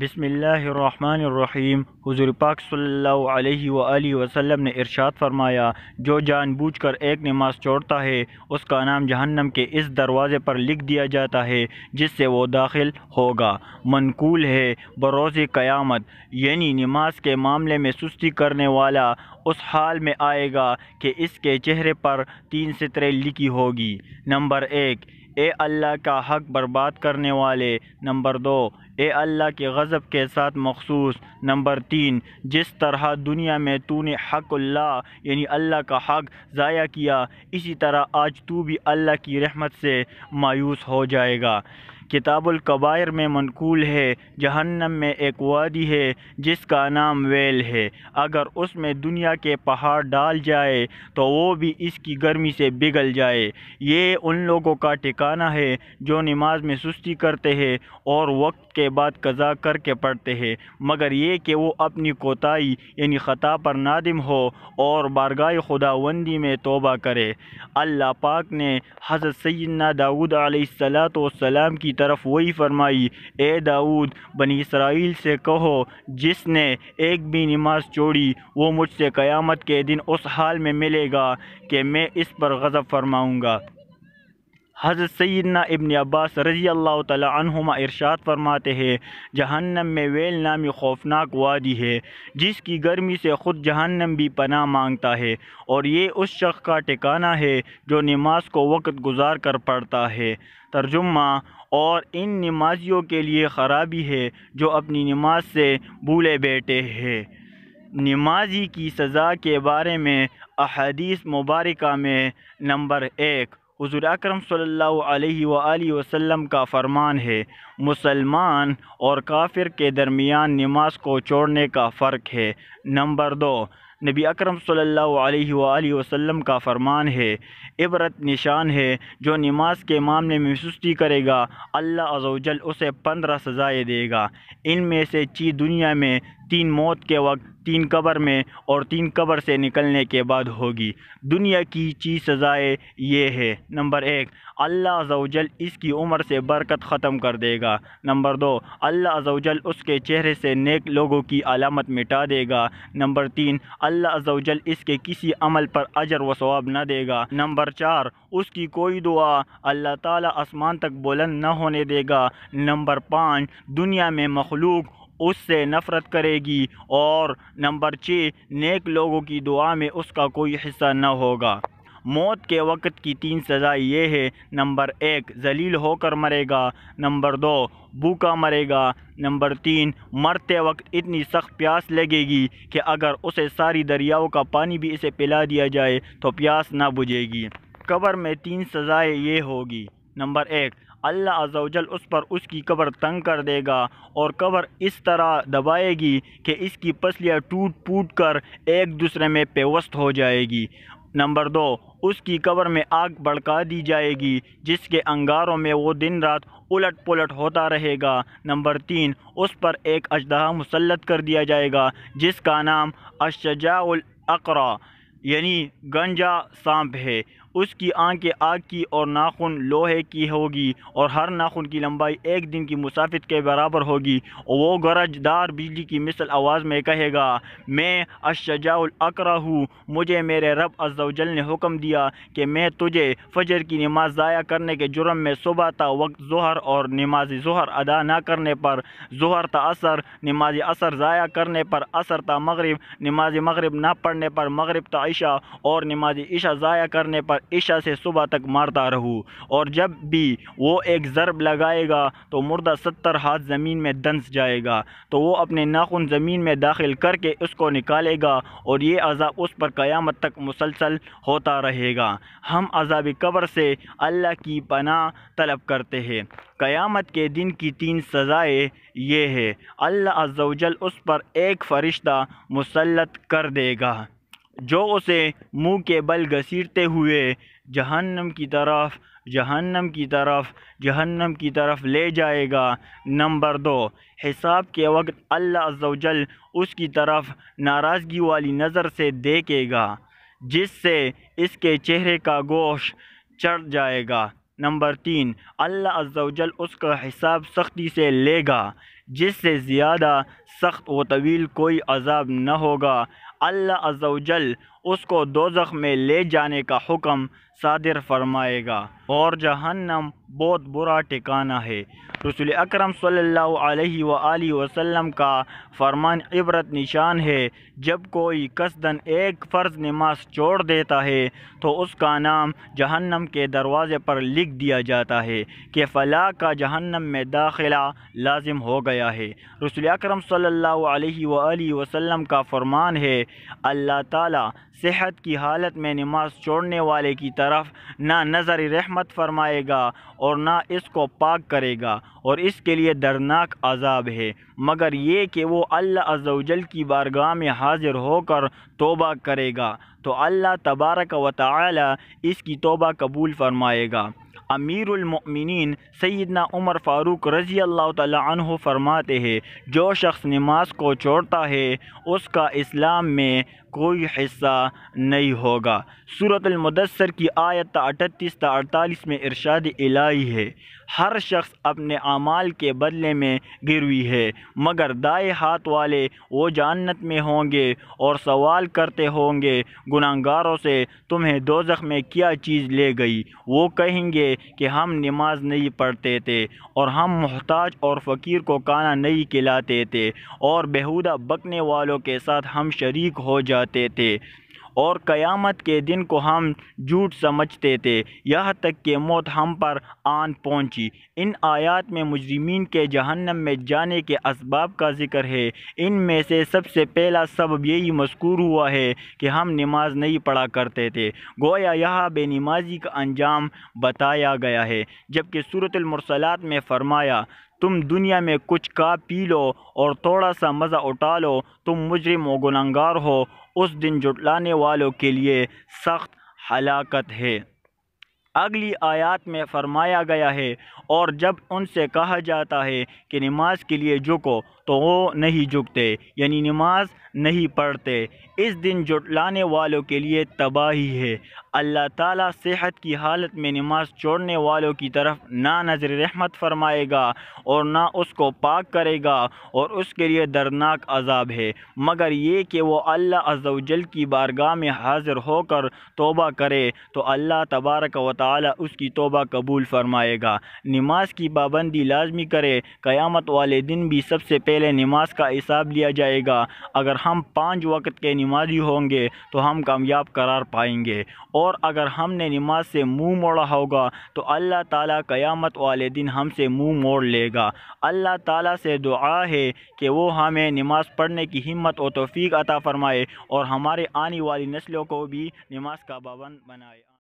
बिसमीम हज़ूर पाक सल वसम सल्ला ने इरशाद फरमाया जो जानबूझकर एक नमाज छोड़ता है उसका नाम जहन्नम के इस दरवाज़े पर लिख दिया जाता है जिससे वो दाखिल होगा मनकूल है बरोज़ क़यामत यानी नमाज के मामले में सुस्ती करने वाला उस हाल में आएगा कि इसके चेहरे पर तीन सितरे लिखी होगी नंबर एक ए अल्लाह का हक बर्बाद करने वाले नंबर दो ए अल्लाह के गज़ब के साथ मखसूस नंबर तीन जिस तरह दुनिया में तूने हकुल्ला यानी अल्लाह का हक ज़ाया किया इसी तरह आज तू भी अल्लाह की रहमत से मायूस हो जाएगा किताबुल कबायर में मनकूल है जहन्नम में एक वादी है जिसका नाम वेल है अगर उसमें दुनिया के पहाड़ डाल जाए तो वो भी इसकी गर्मी से बिगल जाए ये उन लोगों का ठिकाना है जो नमाज में सुस्ती करते हैं और वक्त के बाद कज़ा करके पढ़ते हैं मगर ये कि वो अपनी कोताही यानी ख़ता पर नादिम हो और बारगाह खुदावंदी में तोबा करे अल्लाह पाक ने हज़रत सैदना दाऊद सलाम की तरफ वही फरमाई ए दाऊद बनी इसराइल से कहो जिसने एक भी नमाज छोड़ी वो मुझसे क़यामत के दिन उस हाल में मिलेगा कि मैं इस पर गज़ब फरमाऊँगा हज़रत सैदना इबन अब्बास रज़ी अल्लाह तुमा इरशाद फरमाते हैं जहन्नम में वेल नामी खौफनाक वादी है जिसकी गर्मी से ख़ुद जहन्नम भी पना मांगता है और ये उस शख्स का ठिकाना है जो नमाज को वक्त गुजार कर पढ़ता है तर्जुमा और इन नमाजियों के लिए ख़राबी है जो अपनी नमाज से भूले बैठे है नमाजी की सज़ा के बारे में अहदीस मुबारक में नंबर एक हजूर अक्रम वसल्लम का फ़रमान है मुसलमान और काफिर के दरमियान नमाज को छोड़ने का फ़र्क है नंबर दो नबी अकरम सल्लल्लाहु अलैहि वसल्लम का फ़रमान है इबरत निशान है जो नमाज के मामले में सुस्ती करेगा अल्लाह अजोजल उसे पंद्रह सज़ाएँ देगा इनमें से ची दुनिया में तीन मौत के वक्त तीन कबर में और तीन कबर से निकलने के बाद होगी दुनिया की चीज सज़ाए ये है नंबर एक अल्लाह जवजल इसकी उम्र से बरकत ख़त्म कर देगा नंबर दो अल्लाह अजल उसके चेहरे से नेक लोगों की अलामत मिटा देगा नंबर तीन अल्लाह जवजल इसके किसी अमल पर अजर व सवाब न देगा नंबर चार उसकी कोई दुआ अल्लाह ताला आसमान तक बुलंद न होने देगा नंबर पाँच दुनिया में मखलूक उससे नफ़रत करेगी और नंबर छः नेक लोगों की दुआ में उसका कोई हिस्सा न होगा मौत के वक्त की तीन सज़ा ये है नंबर एक जलील होकर मरेगा नंबर दो भूखा मरेगा नंबर तीन मरते वक्त इतनी सख्त प्यास लगेगी कि अगर उसे सारी दरियाओं का पानी भी इसे पिला दिया जाए तो प्यास ना बुझेगी कबर में तीन सज़ाएँ ये होगी नंबर एक अल्लाह अजल उस पर उसकी कब्र तंग कर देगा और कब्र इस तरह दबाएगी कि इसकी पसलियाँ टूट फूट कर एक दूसरे में पेवस्त हो जाएगी नंबर दो उसकी कब्र में आग भड़का दी जाएगी जिसके अंगारों में वो दिन रात उलट पुलट होता रहेगा नंबर तीन उस पर एक अजदहा मुसलत कर दिया जाएगा जिसका नाम अशजाउल अकरा यानी गंजा सांप है उसकी आंखें आग की और नाखून लोहे की होगी और हर नाखून की लंबाई एक दिन की मुसाफित के बराबर होगी और वो गरजदार बिजली की मिसल आवाज़ में कहेगा मैं अकरा हूँ मुझे मेरे रब अजल ने हुक्म दिया कि मैं तुझे फजर की नमाज ज़ाया करने के जुर्म में सुबह त वक्त जहर और नमाज जहर अदा ना करने पर जहर त असर नमाज असर ज़ाया करने पर असर त मगरब नमाज मगरब ना पढ़ने पर मगरब त ईशा और नमाज ईशा ज़ाया करने पर ईशा से सुबह तक मारता रहूँ और जब भी वो एक ज़रब लगाएगा तो मुर्दा सत्तर हाथ ज़मीन में दंस जाएगा तो वो अपने नाखून ज़मीन में दाखिल करके उसको निकालेगा और ये अजाब उस पर क़यामत तक मुसलसल होता रहेगा हम अजाब कब्र से अल्लाह की पनाह तलब करते हैं क़यामत के दिन की तीन सज़ाएँ ये है अल्लाह अज्जल उस पर एक फ़रिश्ता मुसलत कर देगा जो उसे मुंह के बल घसीटते हुए जहन्नम की तरफ जहन्नम की तरफ जहन्नम की तरफ ले जाएगा नंबर दो हिसाब के वक्त अल्लाह अज्जल उसकी तरफ नाराज़गी वाली नज़र से देखेगा जिससे इसके चेहरे का गोश चढ़ जाएगा नंबर तीन अल्लाह अज्जल उसका हिसाब सख्ती से लेगा जिससे ज़्यादा सख्त व तवील कोई अजाब न होगा الله عز وجل उसको जख़ में ले जाने का हुक्म सादिर फरमाएगा और जहन्नम बहुत बुरा ठिकाना है रसूल अकरम सल्लल्लाहु अलैहि सल्ला वसल्लम का फरमान इबरत निशान है जब कोई कसदन एक फ़र्ज़ नमाज छोड़ देता है तो उसका नाम जहन्नम के दरवाज़े पर लिख दिया जाता है कि फ़ला का जहन्नम में दाखिला लाजिम हो गया है रसूल अकरम सल्लल्लाहु अलैहि का फरमान है अल्लाह ताला सेहत की हालत में नमाज छोड़ने वाले की तरफ ना नज़र रहमत फरमाएगा और ना इसको पाक करेगा और इसके लिए दर्दनाक अजाब है मगर ये कि वो अल्लाह अजल की बारगाह में हाजिर होकर तोबा करेगा तो अल्लाह तबारक व ताली इसकी तोबा कबूल फरमाएगा अमीरमिन सैदना उमर फ़ारूक रज़ी अल्लाह तह फरमाते हैं जो शख्स नमाज को छोड़ता है उसका इस्लाम में कोई हिस्सा नहीं होगा सूरतमदसर की आयत अठतीस अड़तालीस में इरशाद इलाही है हर शख्स अपने अमाल के बदले में गिरवी है मगर दाएँ हाथ वाले वो जन्नत में होंगे और सवाल करते होंगे गुनागारों से तुम्हें दोजख में क्या चीज़ ले गई वो कहेंगे कि हम नमाज नहीं पढ़ते थे और हम मोहताज और फ़कीर को काना नहीं खिलाते थे और बेहूदा बकने वालों के साथ हम शरीक हो जाते थे और क़यामत के दिन को हम झूठ समझते थे यहाँ तक कि मौत हम पर आन पहुँची इन आयात में मुजरमिन के जहन्नम में जाने के इसबाब का जिक्र है इनमें से सबसे पहला सबब यही मस्कूर हुआ है कि हम नमाज नहीं पढ़ा करते थे गोया यह बेनमाजी का अंजाम बताया गया है जबकि सूरतमरसलात में फरमाया तुम दुनिया में कुछ का पी लो और थोड़ा सा मज़ा उठा लो तुम मुजरिम व गुनगार हो उस दिन जुटलाने वालों के लिए सख्त हलाकत है अगली आयत में फरमाया गया है और जब उनसे कहा जाता है कि नमाज के लिए झुको तो वो नहीं झुकते यानी नमाज नहीं पढ़ते इस दिन जुटलाने वालों के लिए तबाही है अल्लाह ताला सेहत की हालत में नमाज छोड़ने वालों की तरफ ना नजर रहमत फरमाएगा और ना उसको पाक करेगा और उसके लिए दर्दनाक अजाब है मगर ये कि वो अल्लाह अजल की बारगाह में हाजिर होकर तोबा करे तो अल्लाह तबारक व ताली उसकी तोबा कबूल फरमाएगा नमाज की पाबंदी लाजमी करे क़यामत वाले दिन भी सबसे पहले नमाज का हिसाब लिया जाएगा अगर हम पाँच वक्त के नमाजी होंगे तो हम कामयाब करार पाएंगे और अगर हमने नमाज से मुंह मोड़ा होगा तो अल्लाह ताला क़यामत वाले दिन हमसे मुंह मोड़ लेगा अल्लाह ताला से दुआ है कि वो हमें नमाज पढ़ने की हिम्मत और तोफ़ी अता फ़रमाए और हमारे आने वाली नस्लों को भी नमाज का पाबंद बनाए